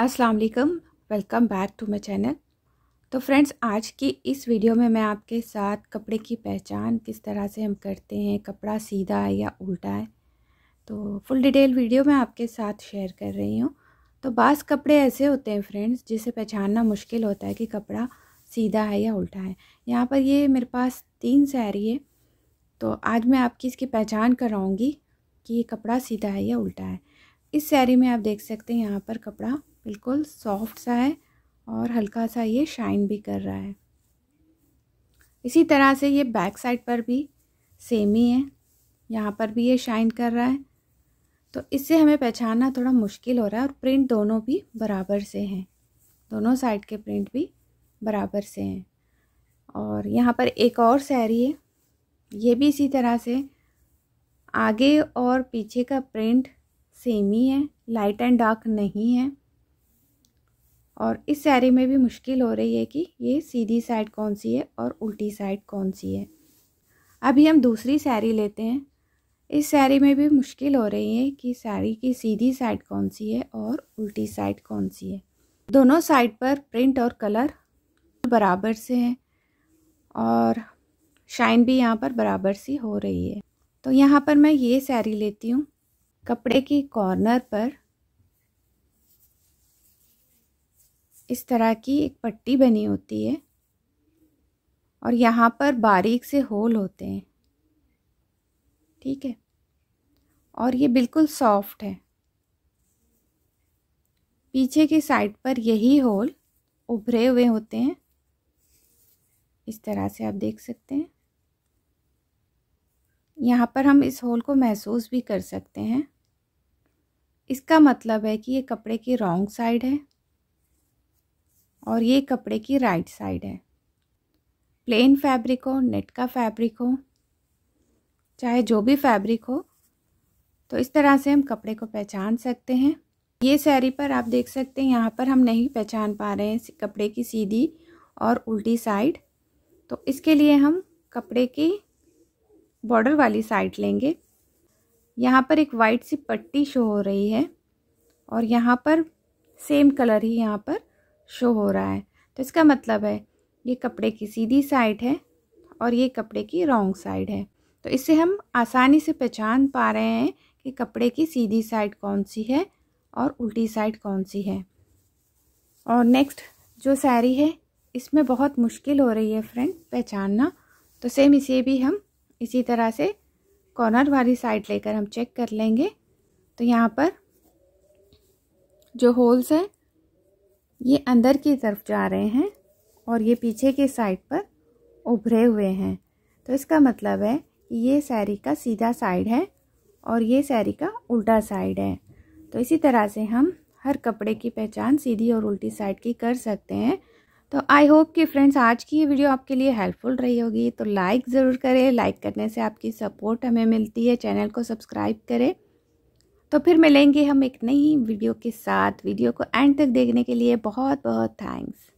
अस्सलाम वालेकुम welcome back to my channel तो फ्रेंड्स आज की इस वीडियो में मैं आपके साथ कपड़े की पहचान किस तरह से हम करते हैं कपड़ा सीधा है या उल्टा है तो फुल डिटेल वीडियो मैं आपके साथ शेयर कर रही हूँ तो बास कपड़े ऐसे होते हैं फ्रेंड्स जिसे पहचानना मुश्किल होता है कि कपड़ा सीधा है या उल्टा है यहाँ पर ये मेरे पास तीन सैरी है तो आज मैं आपकी इसकी पहचान कराऊँगी कि ये कपड़ा सीधा है या उल्टा है इस सैरी में आप देख सकते हैं यहाँ पर कपड़ा बिल्कुल सॉफ्ट सा है और हल्का सा ये शाइन भी कर रहा है इसी तरह से ये बैक साइड पर भी सेम ही है यहाँ पर भी ये शाइन कर रहा है तो इससे हमें पहचानना थोड़ा मुश्किल हो रहा है और प्रिंट दोनों भी बराबर से हैं दोनों साइड के प्रिंट भी बराबर से हैं और यहाँ पर एक और सैरी है ये भी इसी तरह से आगे और पीछे का प्रिंट सेम ही है लाइट एंड डार्क नहीं है और इस साड़ी में भी मुश्किल हो रही है कि ये सीधी साइड कौन सी है और उल्टी साइड कौन सी है अभी हम दूसरी साड़ी लेते हैं इस साड़ी में भी मुश्किल हो रही है कि साड़ी की सीधी साइड कौन सी है और उल्टी साइड कौन सी है दोनों साइड पर प्रिंट और कलर बराबर से हैं और शाइन भी यहाँ पर बराबर सी हो रही है तो यहाँ पर मैं ये साड़ी लेती हूँ कपड़े की कॉर्नर पर इस तरह की एक पट्टी बनी होती है और यहाँ पर बारीक से होल होते हैं ठीक है और ये बिल्कुल सॉफ्ट है पीछे के साइड पर यही होल उभरे हुए होते हैं इस तरह से आप देख सकते हैं यहाँ पर हम इस होल को महसूस भी कर सकते हैं इसका मतलब है कि ये कपड़े की रॉन्ग साइड है और ये कपड़े की राइट साइड है प्लेन फैब्रिक हो नेट का फैब्रिक हो चाहे जो भी फैब्रिक हो तो इस तरह से हम कपड़े को पहचान सकते हैं ये सैरी पर आप देख सकते हैं यहाँ पर हम नहीं पहचान पा रहे हैं कपड़े की सीधी और उल्टी साइड तो इसके लिए हम कपड़े की बॉर्डर वाली साइड लेंगे यहाँ पर एक वाइट सी पट्टी शो हो रही है और यहाँ पर सेम कलर ही यहाँ पर शो हो रहा है तो इसका मतलब है ये कपड़े की सीधी साइड है और ये कपड़े की रॉन्ग साइड है तो इससे हम आसानी से पहचान पा रहे हैं कि कपड़े की सीधी साइड कौन सी है और उल्टी साइड कौन सी है और नेक्स्ट जो साड़ी है इसमें बहुत मुश्किल हो रही है फ्रेंड पहचानना तो सेम इसे भी हम इसी तरह से कॉर्नर वाली साइड लेकर हम चेक कर लेंगे तो यहाँ पर जो होल्स हैं ये अंदर की तरफ जा रहे हैं और ये पीछे के साइड पर उभरे हुए हैं तो इसका मतलब है कि ये सैरी का सीधा साइड है और ये सैरी का उल्टा साइड है तो इसी तरह से हम हर कपड़े की पहचान सीधी और उल्टी साइड की कर सकते हैं तो आई होप कि फ्रेंड्स आज की ये वीडियो आपके लिए हेल्पफुल रही होगी तो लाइक ज़रूर करें लाइक करने से आपकी सपोर्ट हमें मिलती है चैनल को सब्सक्राइब करें तो फिर मिलेंगे हम एक नई वीडियो के साथ वीडियो को एंड तक देखने के लिए बहुत बहुत थैंक्स